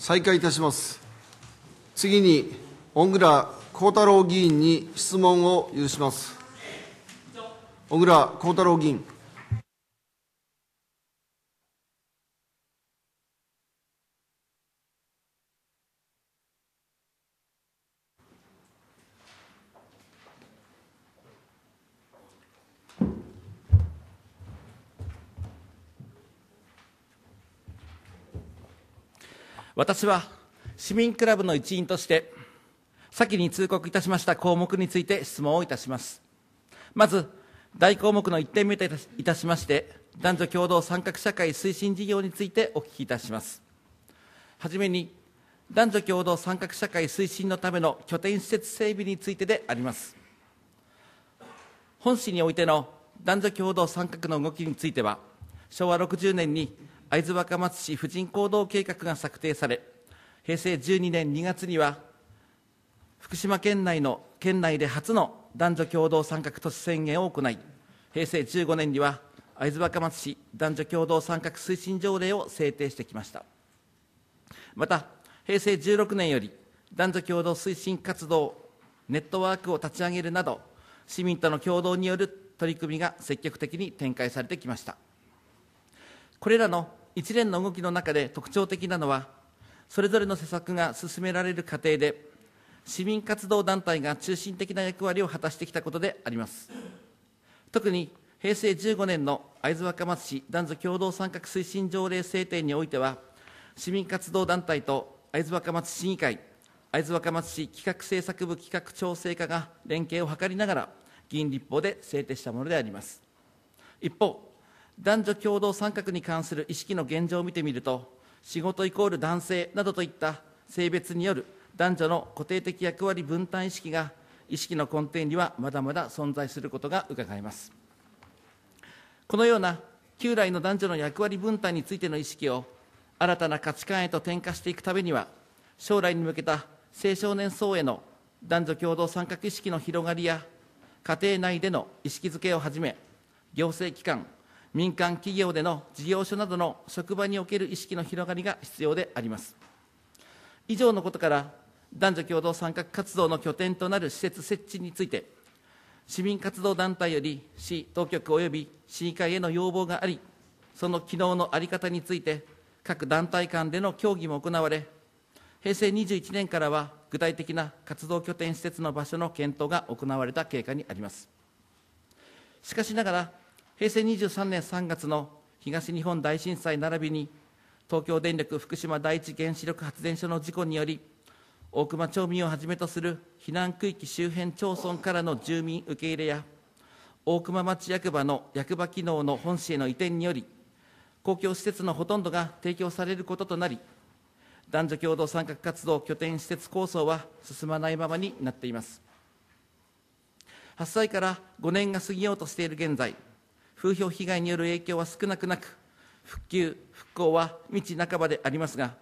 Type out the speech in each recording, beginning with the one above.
再開いたします次に小倉幸太郎議員に質問を有します小倉幸太郎議員私は市民クラブの一員として先に通告いたしました項目について質問をいたしますまず大項目の1点目といたしまして男女共同参画社会推進事業についてお聞きいたしますはじめに男女共同参画社会推進のための拠点施設整備についてであります本市においての男女共同参画の動きについては昭和60年に会津若松市婦人行動計画が策定され平成12年2月には福島県内の県内で初の男女共同参画都市宣言を行い平成15年には会津若松市男女共同参画推進条例を制定してきましたまた平成16年より男女共同推進活動ネットワークを立ち上げるなど市民との共同による取り組みが積極的に展開されてきましたこれらの一連の動きの中で特徴的なのはそれぞれの施策が進められる過程で市民活動団体が中心的な役割を果たしてきたことであります特に平成15年の会津若松市男女共同参画推進条例制定においては市民活動団体と会津若松市議会会津若松市企画政策部企画調整課が連携を図りながら議員立法で制定したものであります一方男女共同参画に関する意識の現状を見てみると仕事イコール男性などといった性別による男女の固定的役割分担意識が意識の根底にはまだまだ存在することがうかがえますこのような旧来の男女の役割分担についての意識を新たな価値観へと転化していくためには将来に向けた青少年層への男女共同参画意識の広がりや家庭内での意識づけをはじめ行政機関民間企業での事業所などの職場における意識の広がりが必要であります以上のことから男女共同参画活動の拠点となる施設設置について市民活動団体より市当局及び市議会への要望がありその機能の在り方について各団体間での協議も行われ平成21年からは具体的な活動拠点施設の場所の検討が行われた経過にありますしかしながら平成23年3月の東日本大震災並びに東京電力福島第一原子力発電所の事故により大熊町民をはじめとする避難区域周辺町村からの住民受け入れや大熊町役場の役場機能の本市への移転により公共施設のほとんどが提供されることとなり男女共同参画活動拠点施設構想は進まないままになっています発災から5年が過ぎようとしている現在風評被害による影響は少なくなく復旧復興は道半ばでありますが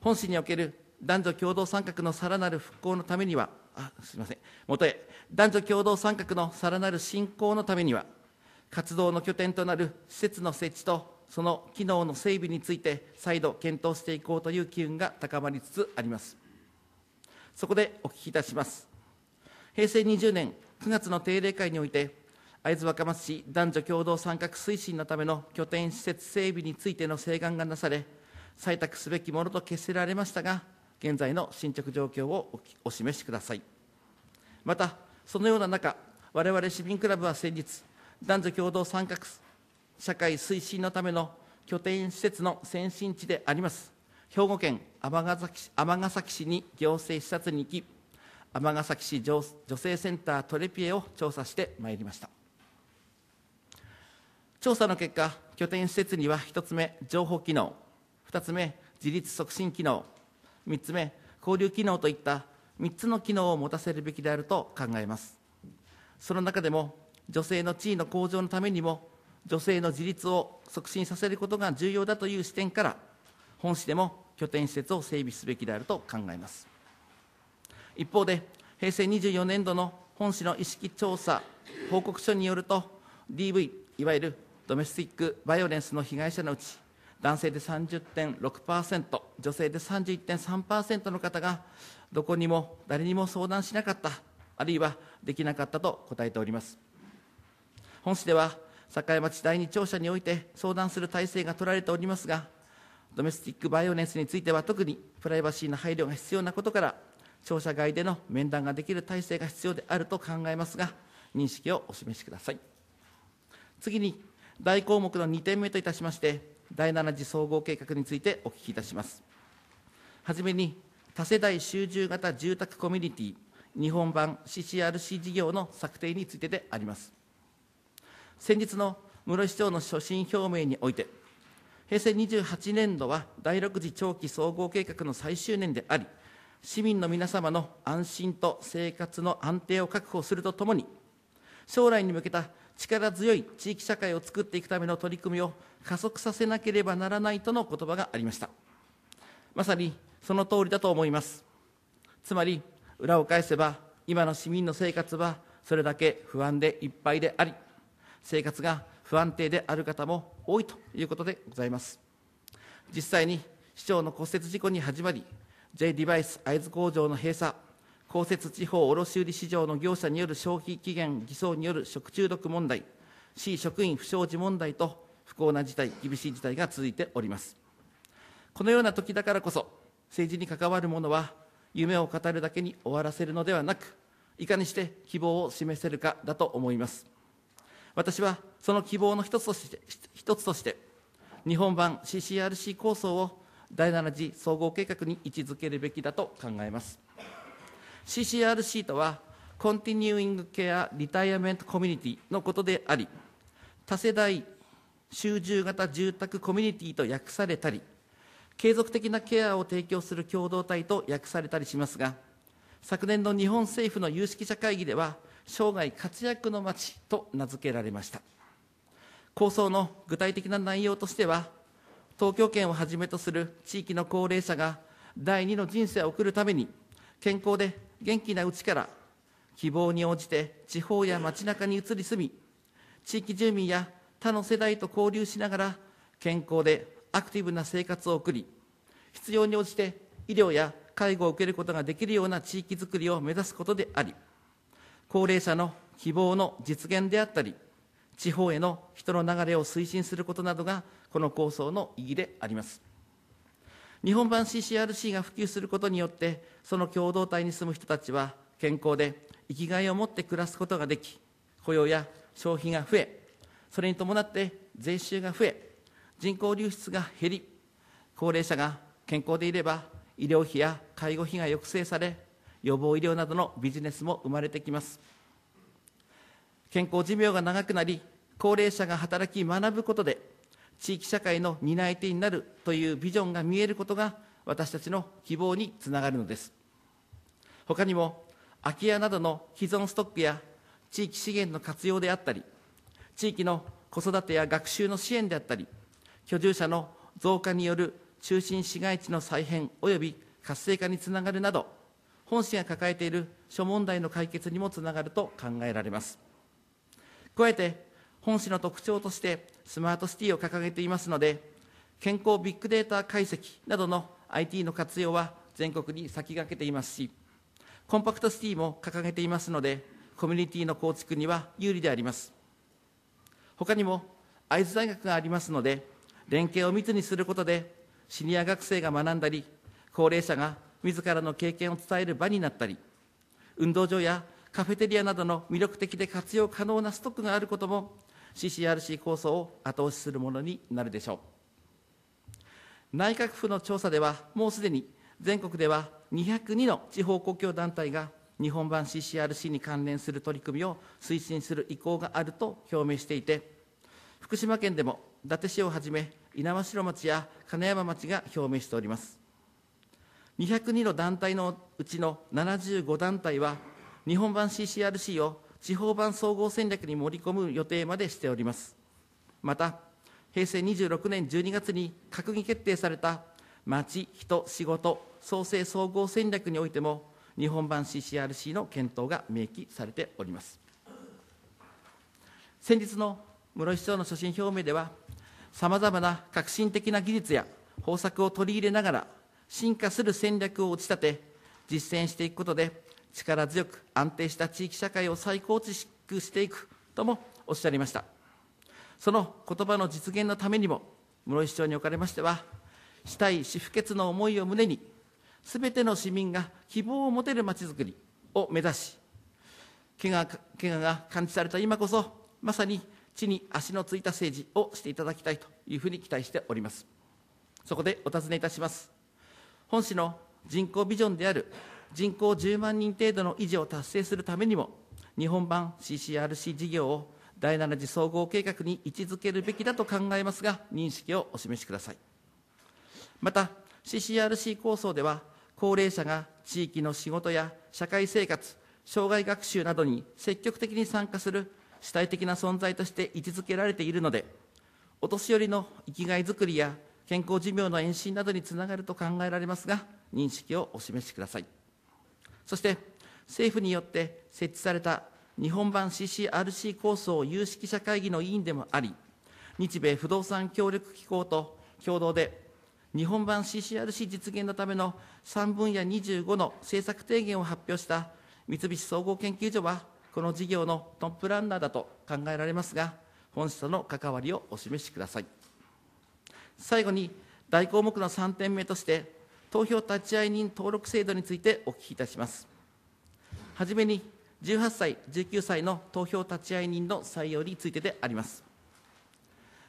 本市における男女共同参画のさらなる復興のためにはあすみませんもとへ男女共同参画のさらなる振興のためには活動の拠点となる施設の設置とその機能の整備について再度検討していこうという機運が高まりつつありますそこでお聞きいたします平成20年9月の定例会において会津若松市男女共同参画推進のための拠点施設整備についての請願がなされ、採択すべきものと決せられましたが、現在の進捗状況をお示しください。また、そのような中、我々市民クラブは先日、男女共同参画社会推進のための拠点施設の先進地であります、兵庫県尼崎市尼崎市に行政視察に行き、尼崎市女性センタートレピエを調査してまいりました。調査の結果拠点施設には1つ目情報機能2つ目自立促進機能3つ目交流機能といった3つの機能を持たせるべきであると考えますその中でも女性の地位の向上のためにも女性の自立を促進させることが重要だという視点から本市でも拠点施設を整備すべきであると考えます一方で平成24年度の本市の意識調査報告書によると DV いわゆるドメスティック・バイオレンスの被害者のうち男性で30.6%女性で31.3%の方がどこにも誰にも相談しなかったあるいはできなかったと答えております本市では境町第二庁舎において相談する体制が取られておりますがドメスティック・バイオレンスについては特にプライバシーの配慮が必要なことから庁舎外での面談ができる体制が必要であると考えますが認識をお示しください次に大項目の2点目といたしまして、第7次総合計画についてお聞きいたします。はじめに、多世代集中型住宅コミュニティ日本版 CCRC 事業の策定についてであります。先日の室井市長の所信表明において、平成28年度は第6次長期総合計画の最終年であり、市民の皆様の安心と生活の安定を確保するとともに、将来に向けた力強い地域社会を作っていくための取り組みを加速させなければならないとの言葉がありましたまさにその通りだと思いますつまり裏を返せば今の市民の生活はそれだけ不安でいっぱいであり生活が不安定である方も多いということでございます実際に市長の骨折事故に始まり J デバイス会津工場の閉鎖公設地方卸売市場の業者による消費期限偽装による食中毒問題、市職員不祥事問題と不幸な事態、厳しい事態が続いております。このような時だからこそ、政治に関わる者は、夢を語るだけに終わらせるのではなく、いかにして希望を示せるかだと思います。私はその希望の一つとして、一つとして、日本版 CCRC 構想を第7次総合計画に位置づけるべきだと考えます。CCRC とは、コンティニューイングケア・リタイアメント・コミュニティのことであり、多世代集中型住宅コミュニティと訳されたり、継続的なケアを提供する共同体と訳されたりしますが、昨年の日本政府の有識者会議では、生涯活躍の街と名付けられました。構想の具体的な内容としては、東京圏をはじめとする地域の高齢者が第二の人生を送るために、健康で元気なうちから希望に応じて地方や街中に移り住み地域住民や他の世代と交流しながら健康でアクティブな生活を送り必要に応じて医療や介護を受けることができるような地域づくりを目指すことであり高齢者の希望の実現であったり地方への人の流れを推進することなどがこの構想の意義であります。日本版 CCRC が普及することによってその共同体に住む人たちは健康で生きがいを持って暮らすことができ雇用や消費が増えそれに伴って税収が増え人口流出が減り高齢者が健康でいれば医療費や介護費が抑制され予防医療などのビジネスも生まれてきます健康寿命が長くなり高齢者が働き学ぶことで地域社会の担い手になるというビジョンが見えることが私たちの希望につながるのです他にも空き家などの既存ストックや地域資源の活用であったり地域の子育てや学習の支援であったり居住者の増加による中心市街地の再編及び活性化につながるなど本市が抱えている諸問題の解決にもつながると考えられます加えて本市の特徴としてスマートシティを掲げていますので健康ビッグデータ解析などの IT の活用は全国に先駆けていますしコンパクトシティも掲げていますのでコミュニティの構築には有利であります他にも会津大学がありますので連携を密にすることでシニア学生が学んだり高齢者が自らの経験を伝える場になったり運動場やカフェテリアなどの魅力的で活用可能なストックがあることも CCRC 構想を後押しするものになるでしょう内閣府の調査ではもうすでに全国では202の地方公共団体が日本版 CCRC に関連する取り組みを推進する意向があると表明していて福島県でも伊達市をはじめ猪苗代町や金山町が表明しております202の団体のうちの75団体は日本版 CCRC を地方版総合戦略に盛り込む予定までしております。また、平成26年12月に閣議決定された町、人、仕事創生総合戦略においても、日本版 CCRC の検討が明記されております。先日の室井市長の所信表明では、さまざまな革新的な技術や方策を取り入れながら、進化する戦略を打ち立て、実践していくことで、力強く安定した地域社会を再構築していくともおっしゃりましたその言葉の実現のためにも室井市長におかれましては死体死不決の思いを胸にすべての市民が希望を持てるまちづくりを目指し怪我怪我が感じされた今こそまさに地に足のついた政治をしていただきたいというふうに期待しておりますそこでお尋ねいたします本市の人口ビジョンである人口10万人程度の維持を達成するためにも日本版 CCRC 事業を第7次総合計画に位置づけるべきだと考えますが認識をお示しくださいまた CCRC 構想では高齢者が地域の仕事や社会生活障害学習などに積極的に参加する主体的な存在として位置づけられているのでお年寄りの生きがいづくりや健康寿命の延伸などにつながると考えられますが認識をお示しください。そして政府によって設置された日本版 CCRC 構想有識者会議の委員でもあり、日米不動産協力機構と共同で、日本版 CCRC 実現のための3分野25の政策提言を発表した三菱総合研究所は、この事業のトップランナーだと考えられますが、本社との関わりをお示しください。最後に、大項目の3点目として、投票立会人登録制度についてお聞きいたします。はじめに、18歳、19歳の投票立会人の採用についてであります。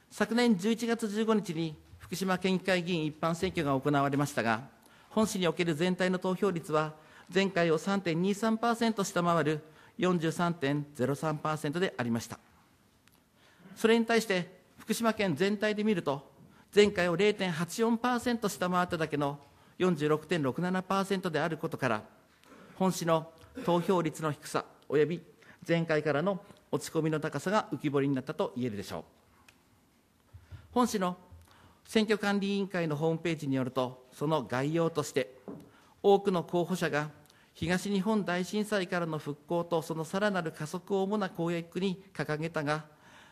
昨年11月15日に福島県議会議員一般選挙が行われましたが、本市における全体の投票率は、前回を3.23%下回る43.03%でありました。それに対して、福島県全体で見ると、前回を0.84%下回っただけの46.67%であることから本市の投票率の低さおよび前回からの落ち込みの高さが浮き彫りになったと言えるでしょう本市の選挙管理委員会のホームページによるとその概要として多くの候補者が東日本大震災からの復興とそのさらなる加速を主な公約に掲げたが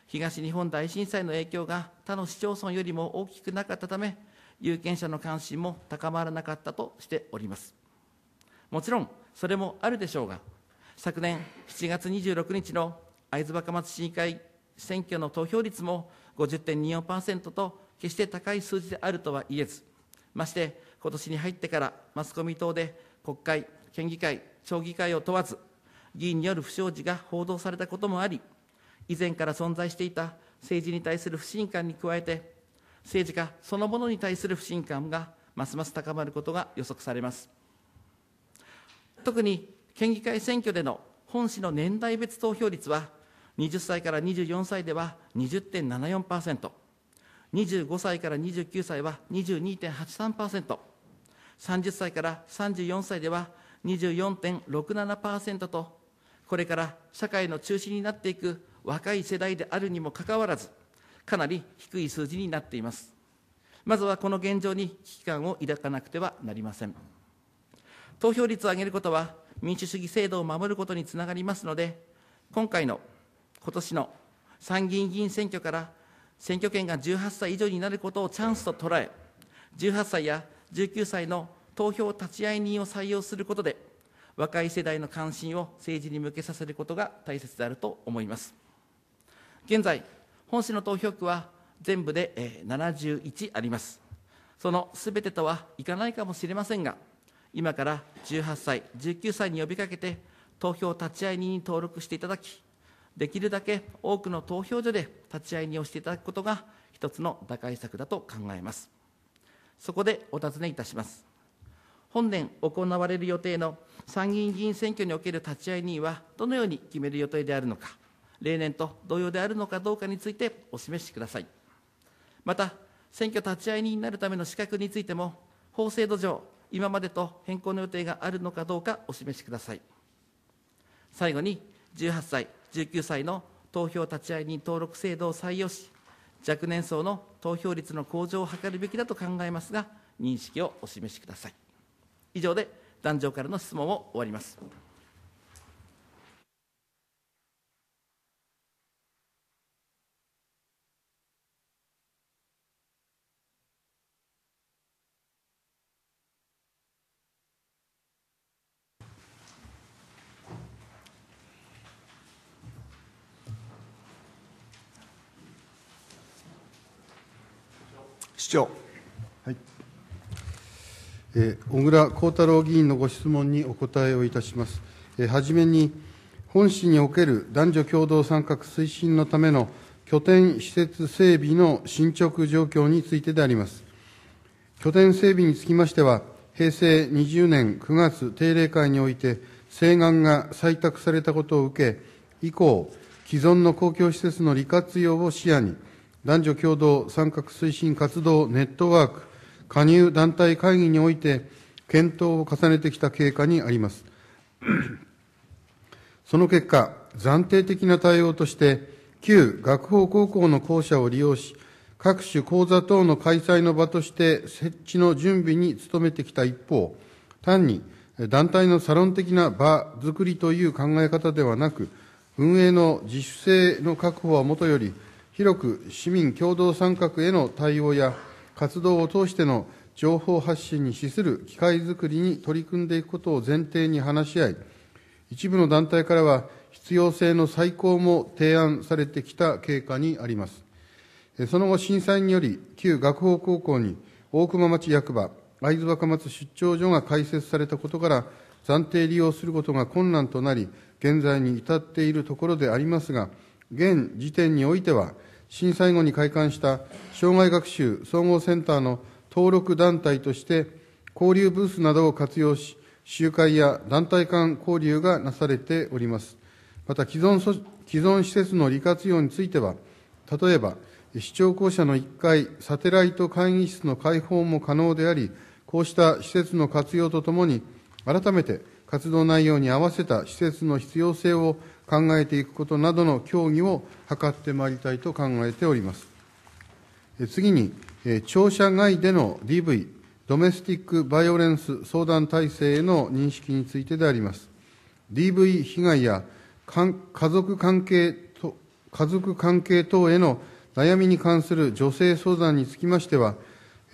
東日本大震災の影響が他の市町村よりも大きくなかったため有権者の関心も高まらなかったとしておりますもちろんそれもあるでしょうが昨年7月26日の会津若松市議会選挙の投票率も50.24%と決して高い数字であるとは言えずまして今年に入ってからマスコミ等で国会県議会町議会を問わず議員による不祥事が報道されたこともあり以前から存在していた政治に対する不信感に加えて政治家そのものに対する不信感がますます高まることが予測されます特に県議会選挙での本市の年代別投票率は20歳から24歳では 20.74%25 歳から29歳は 22.83%30 歳から34歳では24.67%とこれから社会の中心になっていく若い世代であるにもかかわらずかなり低い数字になっていますまずはこの現状に危機感を抱かなくてはなりません投票率を上げることは民主主義制度を守ることにつながりますので今回の今年の参議院議員選挙から選挙権が18歳以上になることをチャンスと捉え18歳や19歳の投票立会人を採用することで若い世代の関心を政治に向けさせることが大切であると思います現在本市の投票区は全部で71ありますそのすべてとはいかないかもしれませんが今から18歳19歳に呼びかけて投票立ち会い人に登録していただきできるだけ多くの投票所で立ち会い人をしていただくことが一つの打開策だと考えますそこでお尋ねいたします本年行われる予定の参議院議員選挙における立ち会い人はどのように決める予定であるのか例年と同様であるのかどうかについてお示しくださいまた選挙立会人になるための資格についても法制度上今までと変更の予定があるのかどうかお示しください最後に18歳19歳の投票立ち会い人登録制度を採用し若年層の投票率の向上を図るべきだと考えますが認識をお示しください以上で壇上からの質問を終わります。長。はい。えー、小倉幸太郎議員のご質問にお答えをいたします。えー、はじめに、本市における男女共同参画推進のための拠点施設整備の進捗状況についてであります。拠点整備につきましては、平成20年9月定例会において、請願が採択されたことを受け、以降、既存の公共施設の利活用を視野に、男女共同参画推進活動ネットワーク加入団体会議において検討を重ねてきた経過にあります。その結果、暫定的な対応として、旧学法高校の校舎を利用し、各種講座等の開催の場として設置の準備に努めてきた一方、単に団体のサロン的な場作りという考え方ではなく、運営の自主性の確保はもとより、広く市民共同参画への対応や活動を通しての情報発信に資する機会づくりに取り組んでいくことを前提に話し合い、一部の団体からは必要性の再考も提案されてきた経過にあります。その後、震災により、旧学法高校に大熊町役場、会津若松出張所が開設されたことから、暫定利用することが困難となり、現在に至っているところでありますが、現時点においては、震災後に開館した障害学習総合センターの登録団体として交流ブースなどを活用し集会や団体間交流がなされておりますまた既存既存施設の利活用については例えば市長校舎の1階サテライト会議室の開放も可能でありこうした施設の活用とともに改めて活動内容に合わせた施設の必要性を考えていくことなどの協議を図ってまいりたいと考えております。次に、庁舎外での DV、ドメスティック・バイオレンス相談体制への認識についてであります。DV 被害や家族関係と家族関係等への悩みに関する女性相談につきましては、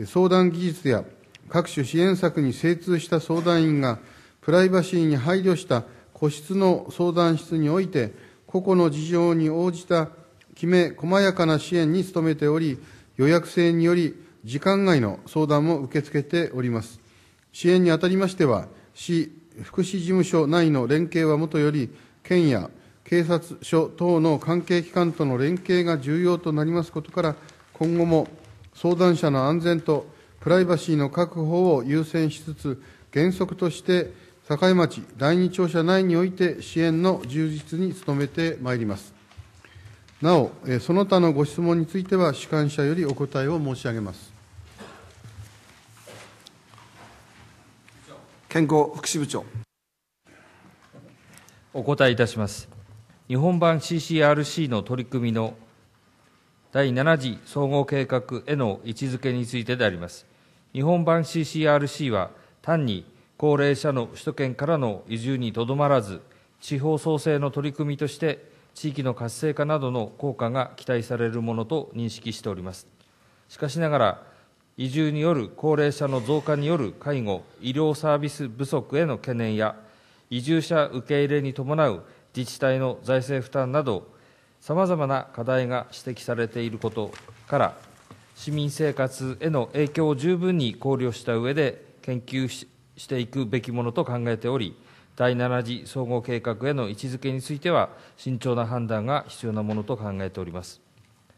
相談技術や各種支援策に精通した相談員がプライバシーに配慮した個室の相談室において個々の事情に応じたきめ細やかな支援に努めており予約制により時間外の相談も受け付けております支援にあたりましては市福祉事務所内の連携はもとより県や警察署等の関係機関との連携が重要となりますことから今後も相談者の安全とプライバシーの確保を優先しつつ原則として境町第2庁舎内において支援の充実に努めてまいります。なお、その他のご質問については、主観者よりお答えを申し上げます。健康福祉部長。お答えいたします。日本版 CCRC の取り組みの第7次総合計画への位置づけについてであります。日本版 CCRC は単に高齢者の首都圏からの移住にとどまらず、地方創生の取り組みとして、地域の活性化などの効果が期待されるものと認識しております。しかしながら、移住による高齢者の増加による介護・医療サービス不足への懸念や、移住者受け入れに伴う自治体の財政負担など、さまざまな課題が指摘されていることから、市民生活への影響を十分に考慮した上で、研究していくべきものと考えており、第7次総合計画への位置づけについては、慎重な判断が必要なものと考えております。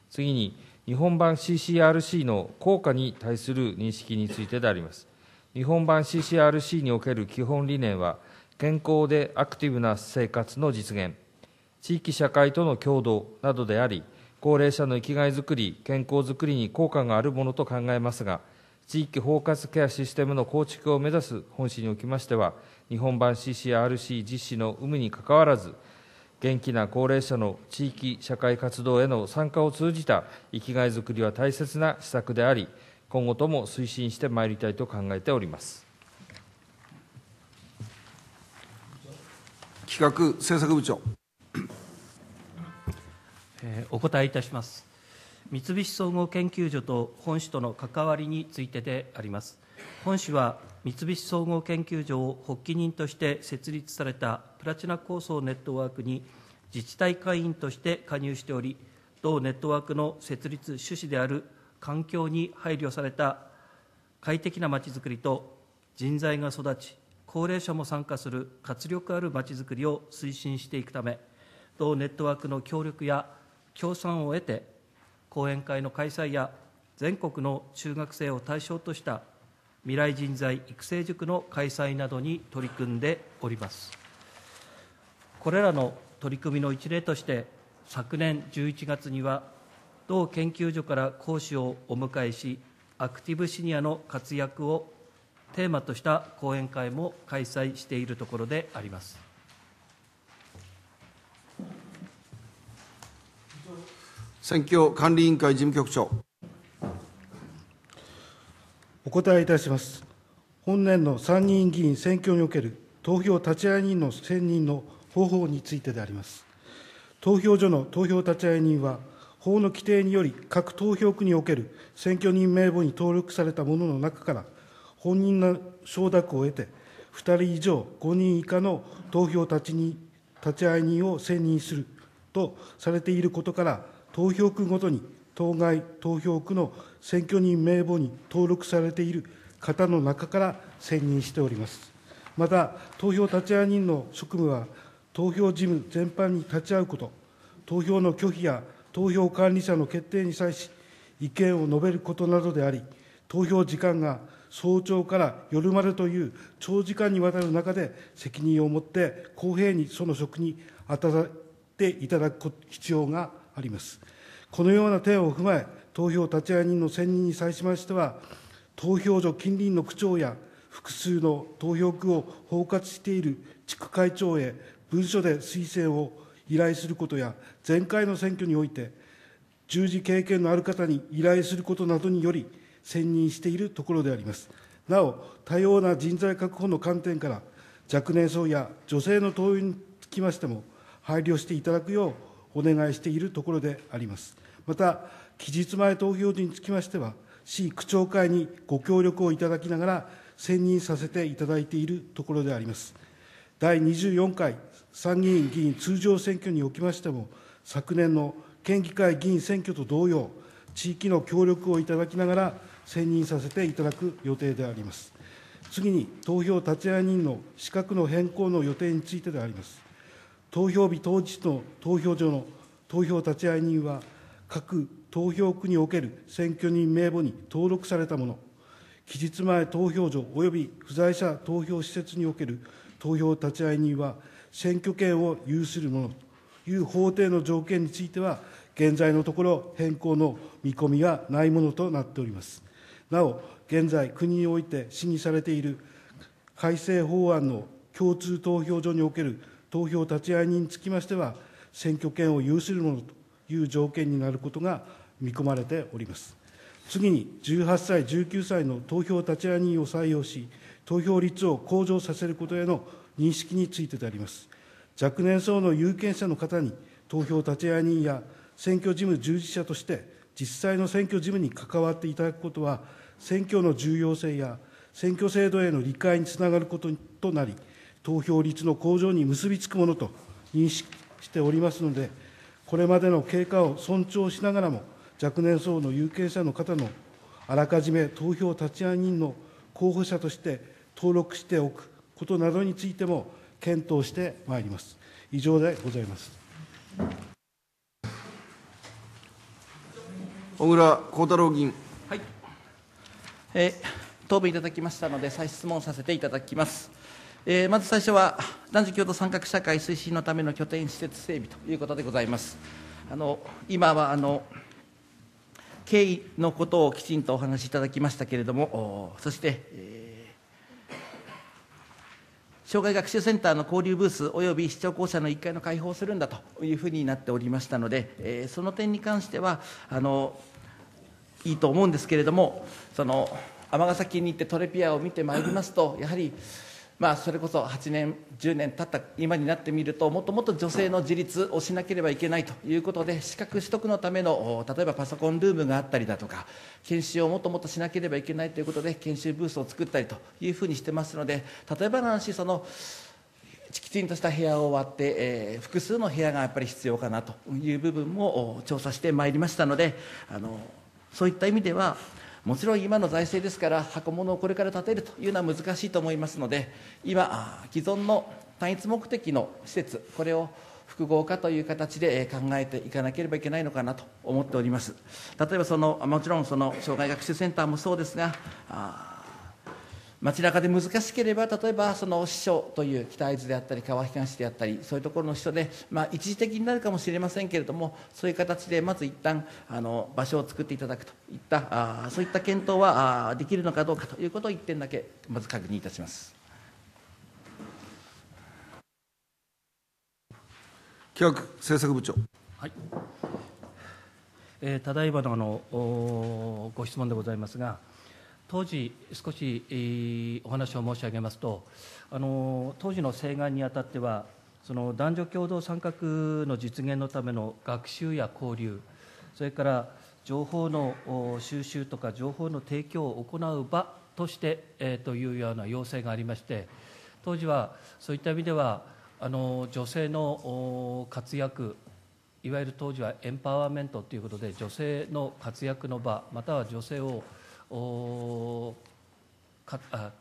次に、日本版 CCRC の効果に対する認識についてであります。日本版 CCRC における基本理念は、健康でアクティブな生活の実現、地域社会との共同などであり、高齢者の生きがいづくり、健康づくりに効果があるものと考えますが、地域包括ケアシステムの構築を目指す本市におきましては、日本版 CCRC 実施の有無にかかわらず、元気な高齢者の地域社会活動への参加を通じた生きがいづくりは大切な施策であり、今後とも推進してまいりたいと考えております。企画政策部長。お答えいたします。三菱総合研究所と本市との関わりについてであります本市は三菱総合研究所を発起人として設立されたプラチナ構想ネットワークに自治体会員として加入しており同ネットワークの設立趣旨である環境に配慮された快適なまちづくりと人材が育ち高齢者も参加する活力あるまちづくりを推進していくため同ネットワークの協力や協賛を得て講演会の開催や全国の中学生を対象とした未来人材育成塾の開催などに取り組んでおりますこれらの取り組みの一例として昨年11月には同研究所から講師をお迎えしアクティブシニアの活躍をテーマとした講演会も開催しているところであります選挙管理委員会事務局長。お答えいたします。本年の参議院議員選挙における投票立会人の選任の方法についてであります。投票所の投票立会人は、法の規定により各投票区における選挙人名簿に登録されたものの中から、本人の承諾を得て、2人以上5人以下の投票立ちに立会人を選任するとされていることから、投票区ごとに当該投票区の選挙人名簿に登録されている方の中から選任しております。また、投票立会人の職務は、投票事務全般に立ち会うこと、投票の拒否や投票管理者の決定に際し、意見を述べることなどであり、投票時間が早朝から夜までという長時間にわたる中で、責任を持って公平にその職に当たっていただく必要があります。このような点を踏まえ、投票立会人の選任に際しましては、投票所近隣の区長や複数の投票区を包括している地区会長へ文書で推薦を依頼することや、前回の選挙において、従事経験のある方に依頼することなどにより、選任しているところであります。なお、多様な人材確保の観点から、若年層や女性の党員につきましても、配慮していただくようお願いしているところであります。また、期日前投票時につきましては、市区長会にご協力をいただきながら、選任させていただいているところであります。第24回参議院議員通常選挙におきましても、昨年の県議会議員選挙と同様、地域の協力をいただきながら、選任させていただく予定であります。次に、投票立会人の資格の変更の予定についてであります。投票日当日の投票所の投票立会人は、各投票区における選挙人名簿に登録されたもの、期日前投票所及び不在者投票施設における投票立会人は、選挙権を有するものという法定の条件については、現在のところ変更の見込みはないものとなっております。なお、現在、国において審議されている改正法案の共通投票所における投票立会人につきましては、選挙権を有するものという条件になることが見込まれております。次に、18歳、19歳の投票立会人を採用し、投票率を向上させることへの認識についてであります。若年層の有権者の方に、投票立会人や選挙事務従事者として、実際の選挙事務に関わっていただくことは、選挙の重要性や選挙制度への理解につながることとなり、投票率の向上に結びつくものと認識しておりますので、これまでの経過を尊重しながらも、若年層の有権者の方のあらかじめ投票立会人の候補者として登録しておくことなどについても検討してまいります。以上でございます。小倉幸太郎議員。はい。え答弁いただきましたので、再質問させていただきます。えー、まず最初は男女共同参画社会推進のための拠点施設整備ということでございますあの今はあの経緯のことをきちんとお話しいただきましたけれどもそして、えー、障害学習センターの交流ブースおよび視聴校舎の1階の開放をするんだというふうになっておりましたので、えー、その点に関してはあのいいと思うんですけれどもその尼崎に行ってトレピアを見てまいりますとやはりまあ、それこそ8年10年経った今になってみるともっともっと女性の自立をしなければいけないということで資格取得のための例えばパソコンルームがあったりだとか研修をもっともっとしなければいけないということで研修ブースを作ったりというふうにしてますので例えばの話そのきちんとした部屋を割って、えー、複数の部屋がやっぱり必要かなという部分も調査してまいりましたのであのそういった意味ではもちろん今の財政ですから箱物をこれから建てるというのは難しいと思いますので今既存の単一目的の施設これを複合化という形で考えていかなければいけないのかなと思っております例えばそのもちろんその障害学習センターもそうですが街中で難しければ例えばその師匠という北会津であったり川東であったりそういうところの師匠で、まあ、一時的になるかもしれませんけれどもそういう形でまず一旦あの場所を作っていただくといったあそういった検討はできるのかどうかということを1点だけまず確認いたします。企画政策部長、はいえー、ただいまのあのご質問でございますが、当時、少しお話を申し上げますと、当時の請願にあたっては、男女共同参画の実現のための学習や交流、それから情報の収集とか情報の提供を行う場としてというような要請がありまして、当時はそういった意味では、女性の活躍、いわゆる当時はエンパワーメントということで、女性の活躍の場、または女性を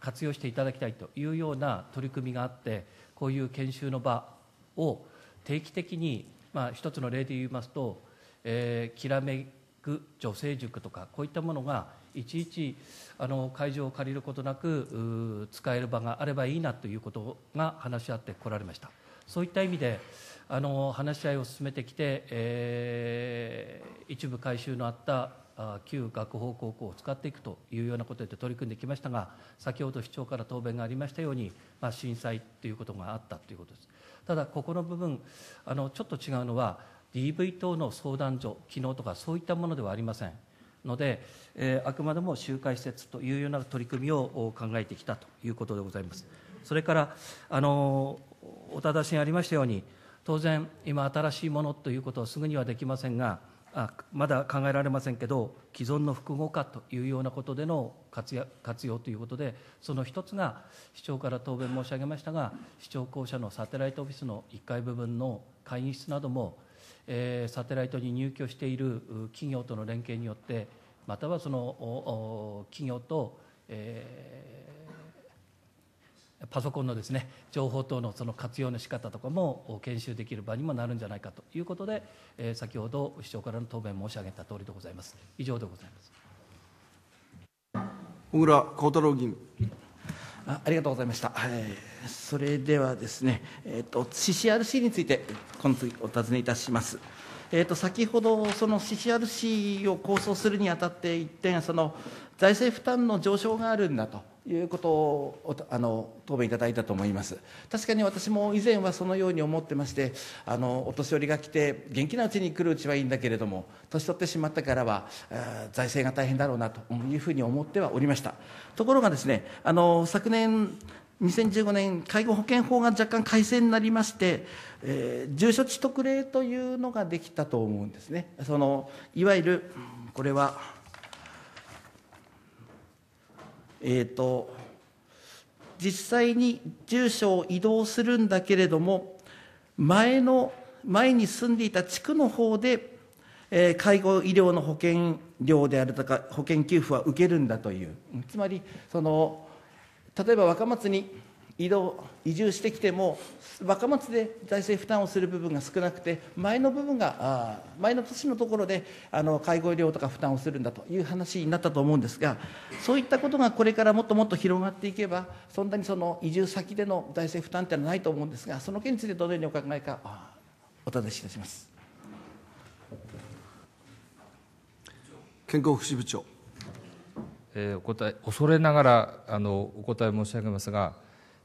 活用していただきたいというような取り組みがあってこういう研修の場を定期的に、まあ、一つの例で言いますと、えー、きらめく女性塾とかこういったものがいちいちあの会場を借りることなく使える場があればいいなということが話し合ってこられましたそういった意味であの話し合いを進めてきて、えー、一部改修のあった旧学法高校を使っていくというようなことで取り組んできましたが、先ほど市長から答弁がありましたように、まあ、震災ということがあったということです。ただ、ここの部分、あのちょっと違うのは、DV 等の相談所、機能とか、そういったものではありません。ので、えー、あくまでも集会施設というような取り組みを考えてきたということでございます。それから、あのお正しにありましたように、当然、今、新しいものということはすぐにはできませんが、あまだ考えられませんけど既存の複合化というようなことでの活や活用ということでその一つが市長から答弁申し上げましたが市長公社のサテライトオフィスの1階部分の会議室なども、えー、サテライトに入居している企業との連携によってまたはその企業と、えー、パソコンのですね情報等のその活用の仕方とかも研修できる場にもなるんじゃないかということで、えー、先ほど市長からの答弁申し上げた通りでございます。以上でございます。小倉幸太郎議員。あありがとうございました。えー、それではですね、えっ、ー、と CCRC についてこの次お尋ねいたします。えーと、と先ほど、その CCRC を構想するにあたって、一点、その財政負担の上昇があるんだということをあの答弁いただいたと思います確かに私も以前はそのように思ってましてあのお年寄りが来て元気なうちに来るうちはいいんだけれども年取ってしまったからは財政が大変だろうなというふうに思ってはおりましたところがですねあの昨年2015年介護保険法が若干改正になりまして、えー、住所地特例というのができたと思うんですねそのいわゆるこれはえっ、ー、と、実際に住所を移動するんだけれども、前の、前に住んでいた地区の方で、えー、介護医療の保険料であるとか、保険給付は受けるんだという。つまり、その、例えば若松に移動、移住してきても、若松で財政負担をする部分が少なくて、前の部分が、前の年のところであの介護医療とか負担をするんだという話になったと思うんですが、そういったことがこれからもっともっと広がっていけば、そんなにその移住先での財政負担ってのはないと思うんですが、その件についてどのようにお考えか、お尋ねいたします。健康福祉部長、えー、お答え恐れながらあのお答え申し上げますが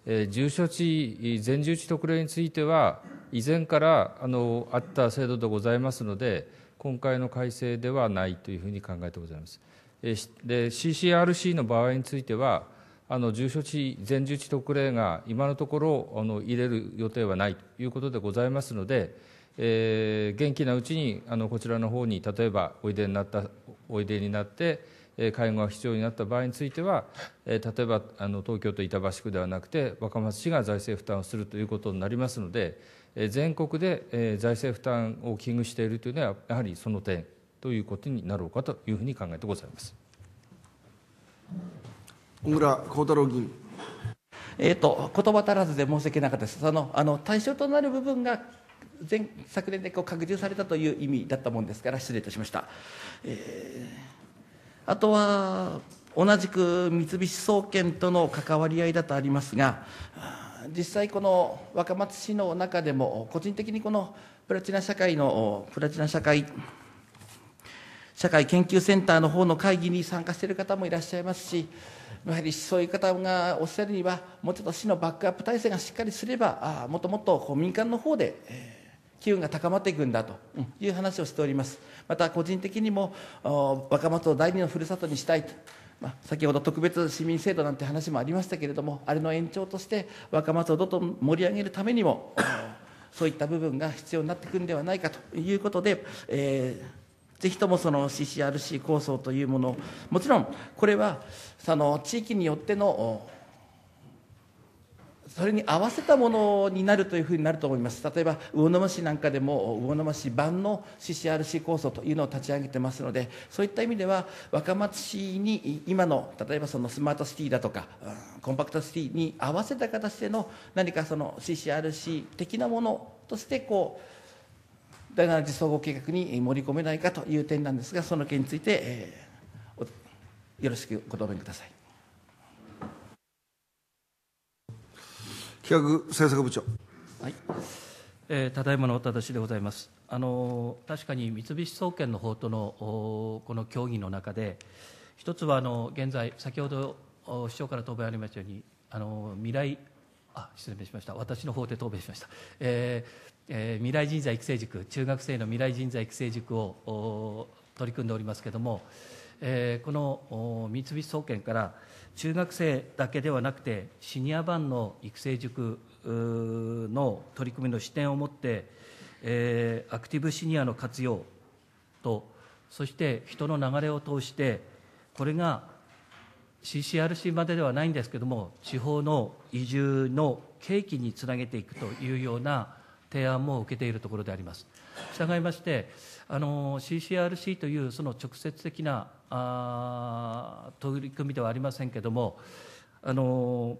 え所地、全住地特例については、以前からあのあった制度でございますので、今回の改正ではないというふうに考えてございます。えで CCRC の場合については、あの住所地、全住地特例が今のところあの入れる予定はないということでございますので、えー、元気なうちにあのこちらの方に例えばおいでになったおいでになって、介護が必要になった場合については例えば東京都板橋区ではなくて若松市が財政負担をするということになりますので全国で財政負担を危惧しているというのはやはりその点ということになろうかというふうに考えてございます。小倉幸太郎議員えーと、言葉足らずで申し訳なかったですそのあの対象となる部分が前昨年でこう拡充されたという意味だったもんですから失礼いたしました、えーあとは同じく三菱総研との関わり合いだとありますが実際この若松市の中でも個人的にこのプラチナ社会のプラチナ社会社会研究センターの方の会議に参加している方もいらっしゃいますしやはりそういう方がおっしゃるにはもうちょっと市のバックアップ体制がしっかりすればあもっともっと民間の方で、えー機運が高まっていくんだという話をしておりますまた個人的にも若松を第二のふるさとにしたいと、まあ、先ほど特別市民制度なんて話もありましたけれどもあれの延長として若松をどんどん盛り上げるためにもそういった部分が必要になってくるんではないかということで、えー、ぜひともその CCRC 構想というものをもちろんこれはその地域によってのそれに合わせたものになるというふうになると思います例えば魚沼市なんかでも魚沼市版の CCRC 構想というのを立ち上げてますのでそういった意味では若松市に今の例えばそのスマートシティだとか、コンパクトシティに合わせた形での何かその CCRC 的なものとしてこう第7次総合計画に盛り込めないかという点なんですがその件について、えー、よろしくご答弁ください。企画政策部長。はいえー、ただいまのお正しでございます。あの確かに三菱総研の方とのこの協議の中で、一つはあの現在、先ほど市長から答弁ありましたように、あの未来あ失礼しました、私の方で答弁しました、えーえー、未来人材育成塾、中学生の未来人材育成塾を取り組んでおりますけれども、えー、この三菱総研から、中学生だけではなくてシニア版の育成塾の取り組みの視点を持って、えー、アクティブシニアの活用とそして人の流れを通してこれが CCRC までではないんですけども地方の移住の契機につなげていくというような提案も受けているところであります。したがいまして、CCRC というその直接的なあ取り組みではありませんけれども、あの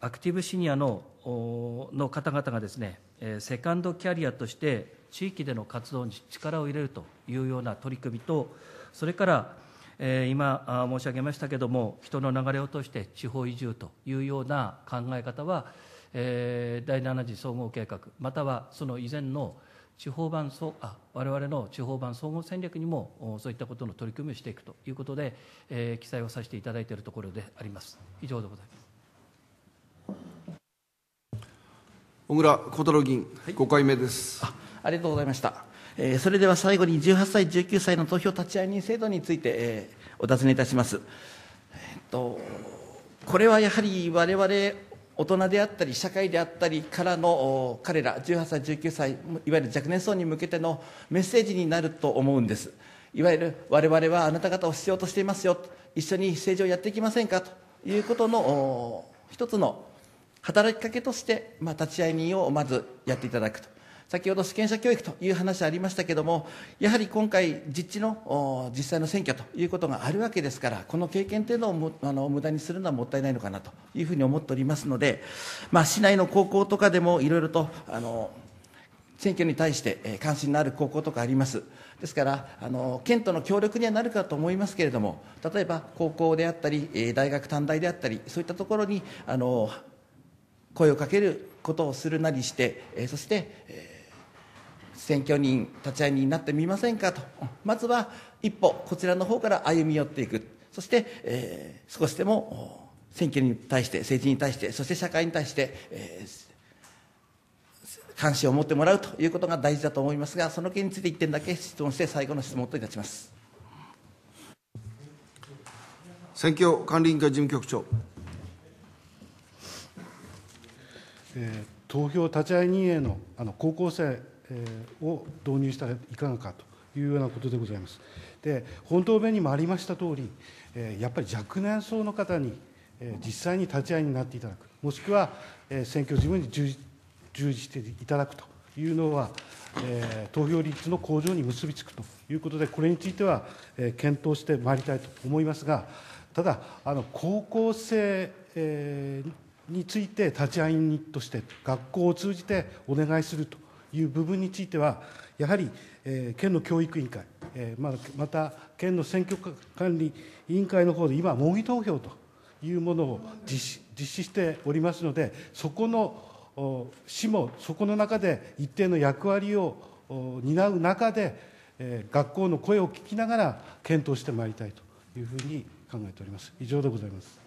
アクティブシニアのの方々がですね、セカンドキャリアとして地域での活動に力を入れるというような取り組みと、それから、え今申し上げましたけれども、人の流れを通して地方移住というような考え方は、えー、第7次総合計画またはその以前の地方版総あ我々の地方版総合戦略にもそういったことの取り組みをしていくということで、えー、記載をさせていただいているところであります以上でございます小倉小太郎議員、はい、5回目ですあありがとうございました、えー、それでは最後に18歳19歳の投票立ち会い人制度について、えー、お尋ねいたしますえー、っとこれはやはり我々大人であったり社会であったりからの彼ら18歳19歳いわゆる若年層に向けてのメッセージになると思うんですいわゆる我々はあなた方を必要としていますよ一緒に政治をやっていきませんかということの一つの働きかけとして、まあ、立ち会い人をまずやっていただくと先ほど主権者教育という話ありましたけれどもやはり今回実地の実際の選挙ということがあるわけですからこの経験というのをあの無駄にするのはもったいないのかなというふうに思っておりますので、まあ、市内の高校とかでもいろいろとあの選挙に対して関心のある高校とかありますですからあの県との協力にはなるかと思いますけれども例えば高校であったり大学短大であったりそういったところにあの声をかけることをするなりしてそして、えー選挙人立会人になってみませんかとまずは一歩こちらの方から歩み寄っていくそして、えー、少しでも選挙に対して政治に対してそして社会に対して、えー、関心を持ってもらうということが大事だと思いますがその件について1点だけ質問して最後の質問といたします選挙管理委員会事務局長、えー、投票立ち会い人へのあの高校生を導入したらいかがかというようなことでございます。で本答弁にもありました通り、やっぱり若年層の方に実際に立ち会いになっていただく、もしくは選挙事務に従事していただくというのは、投票率の向上に結びつくということで、これについては検討してまいりたいと思いますが、ただ、あの高校生について立ち会い人として、学校を通じてお願いするという部分については、やはり、えー、県の教育委員会、えー、ままた県の選挙管理委員会の方で今、模擬投票というものを実施実施しておりますので、そこの市もそこの中で一定の役割を担う中で、えー、学校の声を聞きながら検討してまいりたいというふうに考えております。以上でございます。